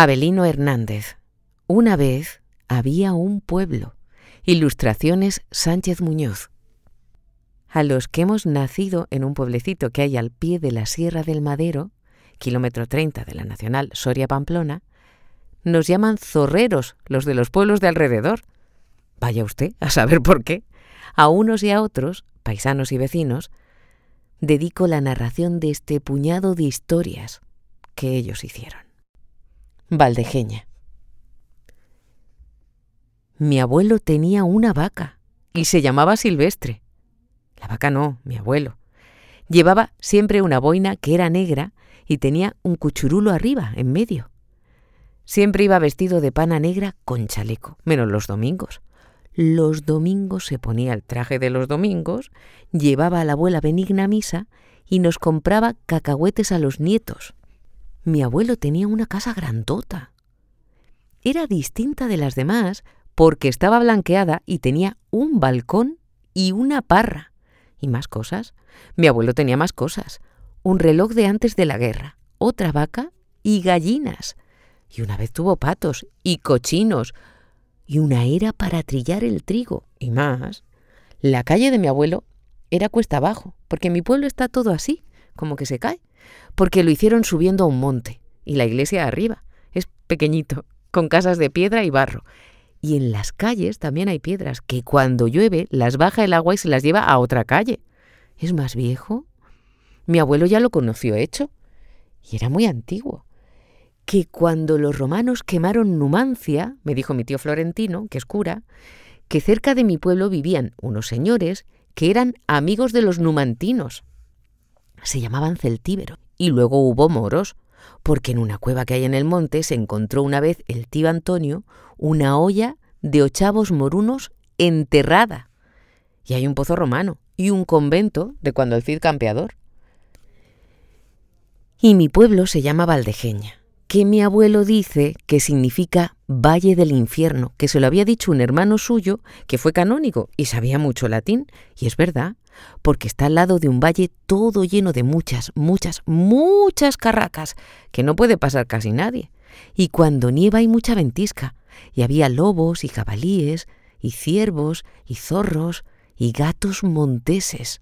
Abelino Hernández. Una vez había un pueblo. Ilustraciones Sánchez Muñoz. A los que hemos nacido en un pueblecito que hay al pie de la Sierra del Madero, kilómetro 30 de la Nacional Soria-Pamplona, nos llaman zorreros los de los pueblos de alrededor. Vaya usted a saber por qué. A unos y a otros, paisanos y vecinos, dedico la narración de este puñado de historias que ellos hicieron. Valdejeña. Mi abuelo tenía una vaca y se llamaba Silvestre. La vaca no, mi abuelo. Llevaba siempre una boina que era negra y tenía un cuchurulo arriba, en medio. Siempre iba vestido de pana negra con chaleco, menos los domingos. Los domingos se ponía el traje de los domingos, llevaba a la abuela benigna misa y nos compraba cacahuetes a los nietos. Mi abuelo tenía una casa grandota. Era distinta de las demás porque estaba blanqueada y tenía un balcón y una parra. ¿Y más cosas? Mi abuelo tenía más cosas. Un reloj de antes de la guerra, otra vaca y gallinas. Y una vez tuvo patos y cochinos y una era para trillar el trigo y más. La calle de mi abuelo era cuesta abajo, porque mi pueblo está todo así, como que se cae porque lo hicieron subiendo a un monte, y la iglesia arriba. Es pequeñito, con casas de piedra y barro. Y en las calles también hay piedras, que cuando llueve las baja el agua y se las lleva a otra calle. Es más viejo. Mi abuelo ya lo conoció hecho, y era muy antiguo que cuando los romanos quemaron Numancia, me dijo mi tío Florentino, que es cura, que cerca de mi pueblo vivían unos señores que eran amigos de los numantinos se llamaban celtíbero, y luego hubo moros, porque en una cueva que hay en el monte se encontró una vez el tío Antonio una olla de ochavos morunos enterrada. Y hay un pozo romano y un convento de cuando el Cid campeador. Y mi pueblo se llama Valdejeña, que mi abuelo dice que significa Valle del Infierno, que se lo había dicho un hermano suyo que fue canónigo y sabía mucho latín, y es verdad porque está al lado de un valle todo lleno de muchas, muchas, muchas carracas, que no puede pasar casi nadie. Y cuando nieva hay mucha ventisca, y había lobos y jabalíes, y ciervos, y zorros, y gatos monteses.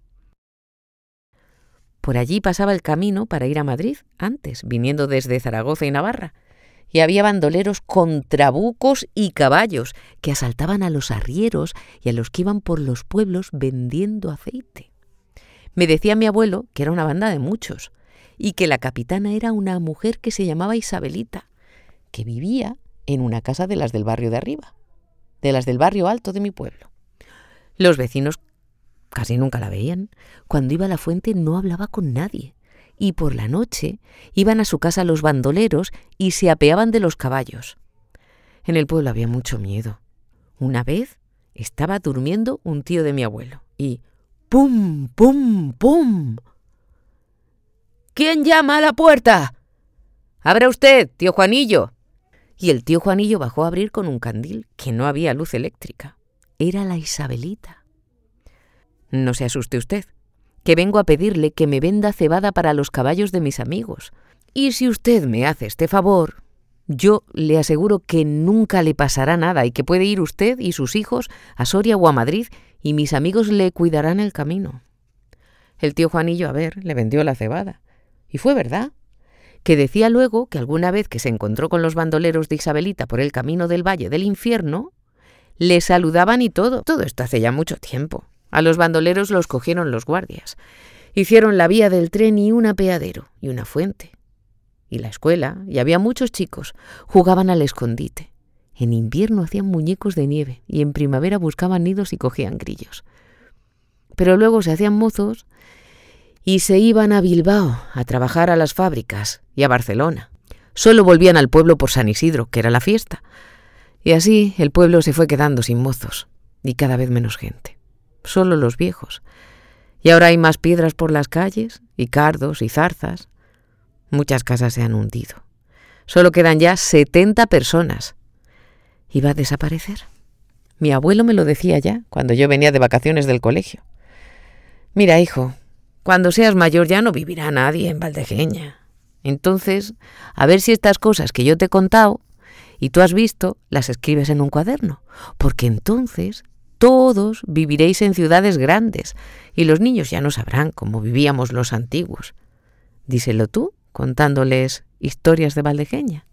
Por allí pasaba el camino para ir a Madrid antes, viniendo desde Zaragoza y Navarra, y había bandoleros con trabucos y caballos que asaltaban a los arrieros y a los que iban por los pueblos vendiendo aceite. Me decía mi abuelo que era una banda de muchos y que la capitana era una mujer que se llamaba Isabelita, que vivía en una casa de las del barrio de arriba, de las del barrio alto de mi pueblo. Los vecinos casi nunca la veían. Cuando iba a la fuente no hablaba con nadie y por la noche iban a su casa los bandoleros y se apeaban de los caballos. En el pueblo había mucho miedo. Una vez estaba durmiendo un tío de mi abuelo y ¡pum, pum, pum! ¿Quién llama a la puerta? Abra usted, tío Juanillo. Y el tío Juanillo bajó a abrir con un candil, que no había luz eléctrica. Era la Isabelita. No se asuste usted, que vengo a pedirle que me venda cebada para los caballos de mis amigos. Y si usted me hace este favor, yo le aseguro que nunca le pasará nada y que puede ir usted y sus hijos a Soria o a Madrid y mis amigos le cuidarán el camino. El tío Juanillo, a ver, le vendió la cebada. Y fue verdad, que decía luego que alguna vez que se encontró con los bandoleros de Isabelita por el camino del Valle del Infierno, le saludaban y todo. Todo esto hace ya mucho tiempo. A los bandoleros los cogieron los guardias. Hicieron la vía del tren y un apeadero y una fuente. Y la escuela, y había muchos chicos, jugaban al escondite. En invierno hacían muñecos de nieve y en primavera buscaban nidos y cogían grillos. Pero luego se hacían mozos y se iban a Bilbao a trabajar a las fábricas y a Barcelona. Solo volvían al pueblo por San Isidro, que era la fiesta. Y así el pueblo se fue quedando sin mozos y cada vez menos gente solo los viejos. Y ahora hay más piedras por las calles, y cardos y zarzas. Muchas casas se han hundido. Solo quedan ya 70 personas. ¿Y va a desaparecer? Mi abuelo me lo decía ya, cuando yo venía de vacaciones del colegio. Mira, hijo, cuando seas mayor ya no vivirá nadie en Valdejeña. Entonces, a ver si estas cosas que yo te he contado y tú has visto, las escribes en un cuaderno, porque entonces todos viviréis en ciudades grandes y los niños ya no sabrán cómo vivíamos los antiguos. Díselo tú contándoles historias de Valdejeña.